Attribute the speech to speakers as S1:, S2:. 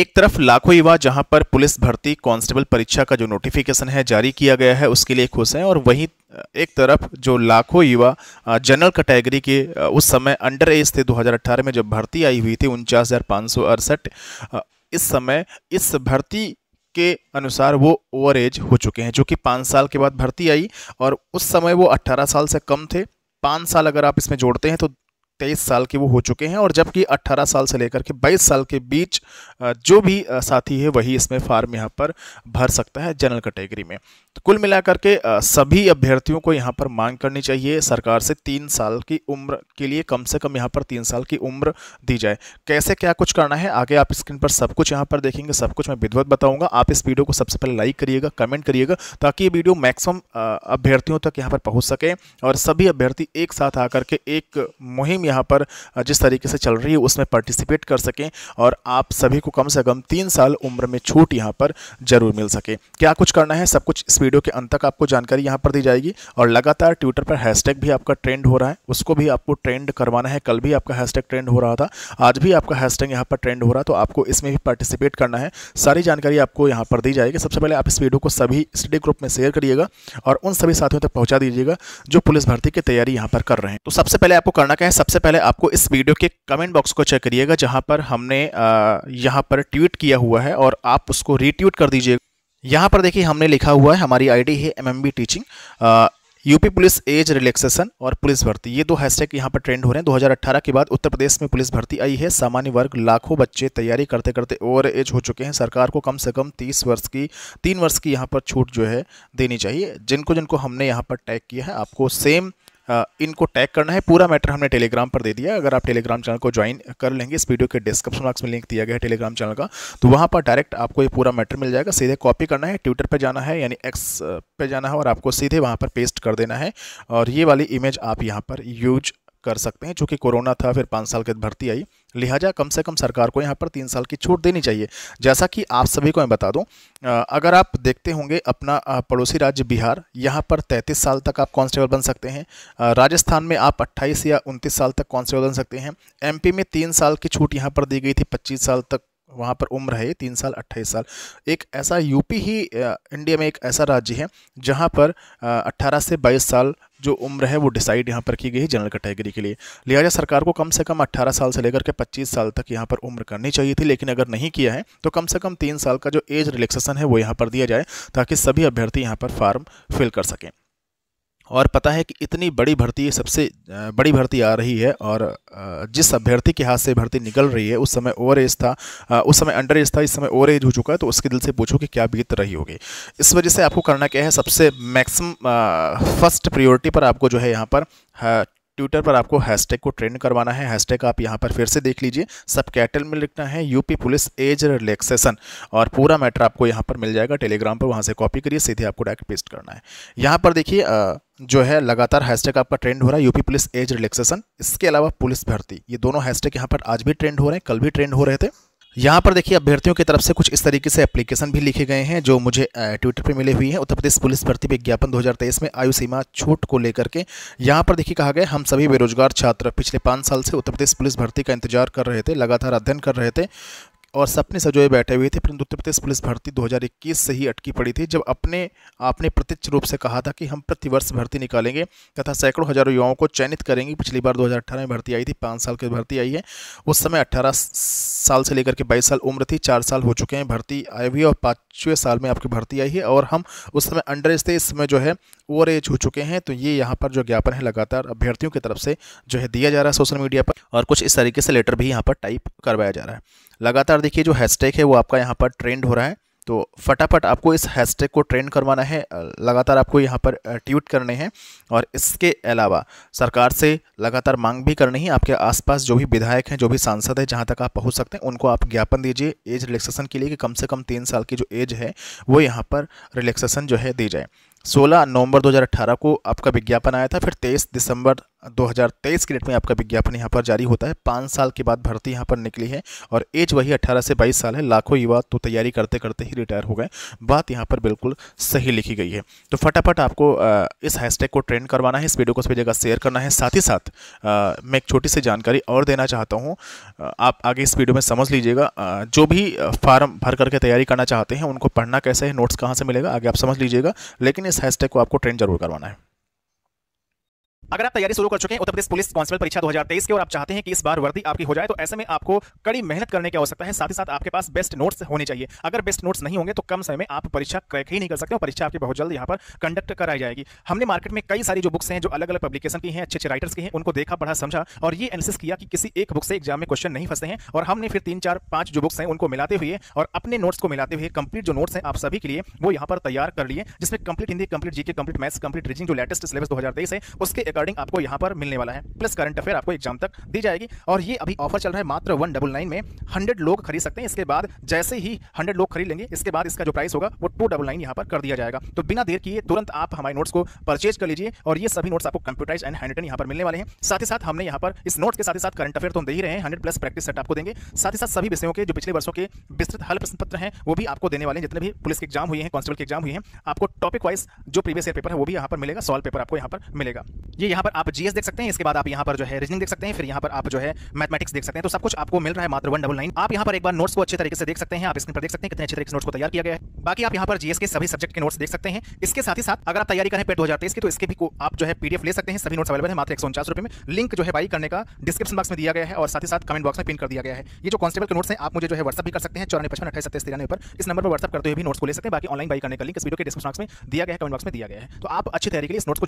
S1: एक तरफ लाखों युवा जहां पर पुलिस भर्ती कांस्टेबल परीक्षा का जो नोटिफिकेशन है जारी किया गया है उसके लिए खुश हैं और वहीं एक तरफ जो लाखों युवा जनरल कैटेगरी के उस समय अंडर एज थे 2018 में जब भर्ती आई हुई थी उनचास इस समय इस भर्ती के अनुसार वो ओवर एज हो चुके हैं जो कि पाँच साल के बाद भर्ती आई और उस समय वो अट्ठारह साल से कम थे पाँच साल अगर आप इसमें जोड़ते हैं तो तेईस साल के वो हो चुके हैं और जबकि अट्ठारह साल से लेकर के बाईस साल के बीच जो भी साथी है वही इसमें फार्म यहाँ पर भर सकता है जनरल कैटेगरी में तो कुल मिलाकर के सभी अभ्यर्थियों को यहाँ पर मांग करनी चाहिए सरकार से तीन साल की उम्र के लिए कम से कम यहाँ पर तीन साल की उम्र दी जाए कैसे क्या कुछ करना है आगे आप स्क्रीन पर सब कुछ यहाँ पर देखेंगे सब कुछ मैं विधवत बताऊँगा आप इस वीडियो को सबसे पहले लाइक करिएगा कमेंट करिएगा ताकि ये वीडियो मैक्सिमम अभ्यर्थियों तक यहाँ पर पहुँच सके और सभी अभ्यर्थी एक साथ आकर के एक मुहिम यहाँ पर जिस तरीके से चल रही है उसमें पार्टिसिपेट कर सकें और आप सभी को कम से कम तीन साल उम्र में छूट यहाँ पर जरूर मिल सके क्या कुछ करना है सब कुछ इस वीडियो के अंत तक आपको जानकारी यहाँ पर दी जाएगी और लगातार ट्विटर पर हैशटैग भी आपका ट्रेंड हो रहा है उसको भी आपको ट्रेंड करवाना है कल भी आपका हैशटैग ट्रेंड हो रहा था आज भी आपका हैशटैग यहाँ पर ट्रेंड हो रहा है तो आपको इसमें भी पार्टिसिपेट करना है सारी जानकारी आपको यहाँ पर दी जाएगी सबसे पहले आप इस वीडियो को सभी स्टडी ग्रुप में शेयर करिएगा और उन सभी साथियों तक पहुँचा दीजिएगा जो पुलिस भर्ती की तैयारी यहाँ पर कर रहे हैं तो सबसे पहले आपको करना क्या है सबसे सबसे पहले आपको इस वीडियो के कमेंट बॉक्स को चेक करिएगा जहाँ पर हमने यहाँ पर ट्वीट किया हुआ है और आप उसको रीट्वीट कर दीजिए यहाँ पर देखिए हमने लिखा हुआ है हमारी आईडी है MMB teaching UP police age relaxation और पुलिस भर्ती ये दो हैशटैग यहाँ पर ट्रेंड हो रहे हैं 2018 के बाद उत्तर प्रदेश में पुलिस भर्ती आई है सामान्य वर्ग लाखों बच्चे तैयारी करते करते ओवर एज हो चुके हैं सरकार को कम से कम 30 वर्ष की तीन वर्ष की यहाँ पर छूट जो है देनी चाहिए जिनको जिनको हमने यहाँ पर टैग किया है आपको सेम इनको टैग करना है पूरा मैटर हमने टेलीग्राम पर दे दिया अगर आप टेलीग्राम चैनल को ज्वाइन कर लेंगे इस वीडियो के डिस्क्रिप्शन बॉक्स में लिंक दिया गया है टेलीग्राम चैनल का तो वहाँ पर डायरेक्ट आपको ये पूरा मैटर मिल जाएगा सीधे कॉपी करना है ट्विटर पर जाना है यानी एक्स पे जाना है और आपको सीधे वहाँ पर पेस्ट कर देना है और ये वाली इमेज आप यहाँ पर यूज कर सकते हैं चूँकि कोरोना था फिर पाँच साल के भर्ती आई लिहाजा कम से कम सरकार को यहाँ पर तीन साल की छूट देनी चाहिए जैसा कि आप सभी को मैं बता दूँ अगर आप देखते होंगे अपना पड़ोसी राज्य बिहार यहाँ पर तैंतीस साल तक आप कांस्टेबल बन सकते हैं राजस्थान में आप अट्ठाईस या उनतीस साल तक कांस्टेबल बन सकते हैं एम में तीन साल की छूट यहाँ पर दी गई थी पच्चीस साल तक वहाँ पर उम्र है तीन साल अट्ठाईस साल एक ऐसा यूपी ही इंडिया में एक ऐसा राज्य है जहाँ पर अट्ठारह से बाईस साल जो उम्र है वो डिसाइड यहाँ पर की गई है जनरल कैटेगरी के लिए लिहाजा सरकार को कम से कम 18 साल से लेकर के 25 साल तक यहाँ पर उम्र करनी चाहिए थी लेकिन अगर नहीं किया है तो कम से कम तीन साल का जो एज रिलैक्सेशन है वो यहाँ पर दिया जाए ताकि सभी अभ्यर्थी यहाँ पर फार्म फिल कर सकें और पता है कि इतनी बड़ी भर्ती सबसे बड़ी भर्ती आ रही है और जिस अभ्यर्थी के हाथ से भर्ती निकल रही है उस समय ओवर एज था उस समय अंडर एज था इस समय ओवर एज हो चुका है तो उसके दिल से पूछो कि क्या बीत रही होगी इस वजह से आपको करना क्या है सबसे मैक्सिमम फर्स्ट प्रियोरिटी पर आपको जो है यहाँ पर ट्विटर पर आपको हैशटैग को ट्रेंड करवाना है हैशटैग आप यहाँ पर फिर से देख लीजिए सब कैटल में लिखना है यूपी पुलिस एज रिलैक्सेशन और पूरा मैटर आपको यहाँ पर मिल जाएगा टेलीग्राम पर वहाँ से कॉपी करिए सीधे आपको डायरेक्ट पेस्ट करना है यहाँ पर देखिए जो है लगातार हैशटैग आपका ट्रेंड हो रहा है यूपी पुलिस एज रिलैक्सेशन इसके अलावा पुलिस भर्ती ये दोनों हैशटैग यहाँ पर आज भी ट्रेंड हो रहे हैं कल भी ट्रेंड हो रहे थे यहाँ पर देखिए अभ्यर्थियों की तरफ से कुछ इस तरीके से एप्लीकेशन भी लिखे गए हैं जो मुझे ट्विटर पे मिले हुई हैं उत्तर प्रदेश पुलिस भर्ती विज्ञापन 2023 में आयु सीमा छूट को लेकर के यहाँ पर देखिए कहा गया हम सभी बेरोजगार छात्र पिछले पाँच साल से उत्तर प्रदेश पुलिस भर्ती का इंतजार कर रहे थे लगातार अध्ययन कर रहे थे और सपने सजोए बैठे हुए थे परंतु उत्तर प्रदेश पुलिस भर्ती 2021 से ही अटकी पड़ी थी जब अपने आपने प्रत्यक्ष रूप से कहा था कि हम प्रतिवर्ष भर्ती निकालेंगे तथा सैकड़ों हजारों युवाओं को चयनित करेंगे पिछली बार 2018 में भर्ती आई थी पाँच साल की भर्ती आई है उस समय अट्ठारह साल से लेकर के बाईस साल उम्र थी चार साल हो चुके हैं भर्ती आई हुई और पाँचवें साल में आपकी भर्ती आई है और हम उस समय अंडर एज थे इस समय जो है ओवर एज हो चुके हैं तो ये यहाँ पर जो ज्ञापन है लगातार अभ्यर्थियों की तरफ से जो है दिया जा रहा है सोशल मीडिया पर और कुछ इस तरीके से लेटर भी यहाँ पर टाइप करवाया जा रहा है लगातार देखिए जो हैशटैग है वो आपका यहाँ पर ट्रेंड हो रहा है तो फटाफट आपको इस हैशटैग को ट्रेंड करवाना है लगातार आपको यहाँ पर ट्वीट करने हैं और इसके अलावा सरकार से लगातार मांग भी करनी है आपके आसपास जो भी विधायक हैं जो भी सांसद हैं जहाँ तक आप पहुँच सकते हैं उनको आप ज्ञापन दीजिए एज रिलैक्सेशन के लिए कि कम से कम तीन साल की जो एज है वो यहाँ पर रिलैक्सेशन जो है दी जाए 16 नवंबर 2018 को आपका विज्ञापन आया था फिर 23 दिसंबर 2023 के डेट में आपका विज्ञापन यहाँ पर जारी होता है पाँच साल के बाद भर्ती यहाँ पर निकली है और एज वही 18 से 22 साल है लाखों युवा तो तैयारी करते करते ही रिटायर हो गए बात यहाँ पर बिल्कुल सही लिखी गई है तो फटाफट आपको इस हैशटैग को ट्रेंड करवाना है इस वीडियो को सभी जगह शेयर करना है साथ ही साथ मैं एक छोटी सी जानकारी और देना चाहता हूँ आप आगे इस वीडियो में समझ लीजिएगा जो भी फार्म भर करके तैयारी करना चाहते हैं उनको पढ़ना कैसे है नोट्स कहाँ से मिलेगा आगे आप समझ लीजिएगा लेकिन इस हैशटैग को आपको ट्रेंड जरूर करवाना है अगर आप तैयारी शुरू कर चुके हैं उत्तर प्रदेश पुलिस कांस्टेबल परीक्षा 2023 के और आप चाहते हैं कि इस बार वर्दी आपकी हो जाए तो ऐसे में आपको कड़ी मेहनत करने की आवश्यकता है साथ ही साथ आपके पास बेस्ट नोट्स होने चाहिए अगर बेस्ट नोट्स नहीं होंगे तो कम समय में आप परीक्षा क्रैक ही नहीं कर सकते और परीक्षा आपकी बहुत जल्द यहाँ पर कंडक्ट कराई जाएगी हमने मार्केट में कई सारी जो बुक्स हैं जो अलग अलग पब्लिकेशन की हैं अच्छे अच्छे राइटर्स की हैं उनको देखा पढ़ा समझा और ये एनालिसिस किया कि किसी एक बुक से एग्जाम में क्वेश्चन नहीं फंसते हैं और हमने फिर तीन चार पांच जो बुक्स हैं उनको मिलाते हुए और अपने नोट्स को मिलाते हुए कंप्लीट जो नोट्स हैं आप सभी के लिए वो यहाँ पर तैयार कर लिए जिसमें complete Hindi complete GK complete maths complete reasoning जो लेटेस्ट सिलेबस दो है उसके अकॉर्डिंग आपको यहाँ पर मिलने वाला है प्लस करंट अफेयर आपको एग्जाम तक दी जाएगी और ये अभी ऑफर चल रहा है मात्र वन डबल नाइन में हंड्रेड लोग खरीद सकते हैं इसके बाद जैसे ही हंड्रेड लोग खरीद लेंगे इसके बाद इसका जो प्राइस होगा वो टू डबल नाइन यहाँ पर कर दिया जाएगा तो बिना देर किए तुरंत आप हमारे नोट्स को परचेज कर लीजिए और ये सभी नोट्स आपको कंप्यूटराइज एंड हैंड यहाँ पर मिलने वाले हैं साथ ही साथ हमने यहाँ पर इस नोट्स के साथ साथ करंट अफेयर तो हम दे ही रहे हैं हंड्रेड प्लस प्रैक्टिस सेट आपको देंगे साथ ही साथ सभी विषयों के जो पिछले वर्षों के विस्तृत हल प्रश्न पत्र हैं वो भी आपको देने वाले हैं जितने भी पुलिस के एग्जाम हुए हैं कॉन्स्टेबल के एग्जाम हुए हैं आपको टॉपिक वाइज जो प्रीवियस ईयर पेपर है वो भी यहाँ पर मिलेगा सॉल्व पेपर आपको यहाँ पर मिलेगा ये ये यहाँ पर आप जीएस देख सकते हैं इसके बाद आप यहाँ पर जो है रीजनिंग देख सकते हैं फिर यहाँ पर आप जो है मैथमेटिक्स देख सकते हैं तो सब कुछ आपको मिल रहा है मात्र वन डबल नाइन आप यहाँ पर एक बार नोट्स को अच्छे तरीके से देख सकते हैं आप स्क्रीन पर देख सकते हैं कितने अच्छे तरीके से नोट्स को तैयार किया गया है बाकी आप यहाँ पर जीएस के सभी सब्जेक्ट के नोट्स देख सकते हैं इसके साथ ही साथ अगर आप तैयारी करें पेट दो हजार तेईस की तो इसके भी आप जो है पीडीएफ ले सकते हैं सभी नोट्स अवेलेबल है मात्र एक सौ में लिंक जो है बाई करने का डिस्क्रिप्शन बॉक्स में दिया गया है और साथ ही साथ कमेंट बॉक्स में पिन कर दिया गया है ये जो कॉन्स्टेबल के नोट्स हैं आप मुझे जो है व्हाट्सअप भी कर सकते हैं चौरानी पचपन अठाई सत्ताईस तिरानी पर इस नंबर पर व्हाट्सअप करते हुए भी नोट्स को ले सकते हैं बाकी ऑनलाइन बाई करने का लिंक इस वीडियो के डिस्क्रिप्शन बॉक्स में दिया गया है कमेंट बॉक्स में दिया गया है तो आप अच्छी तरीके इस नोट्स को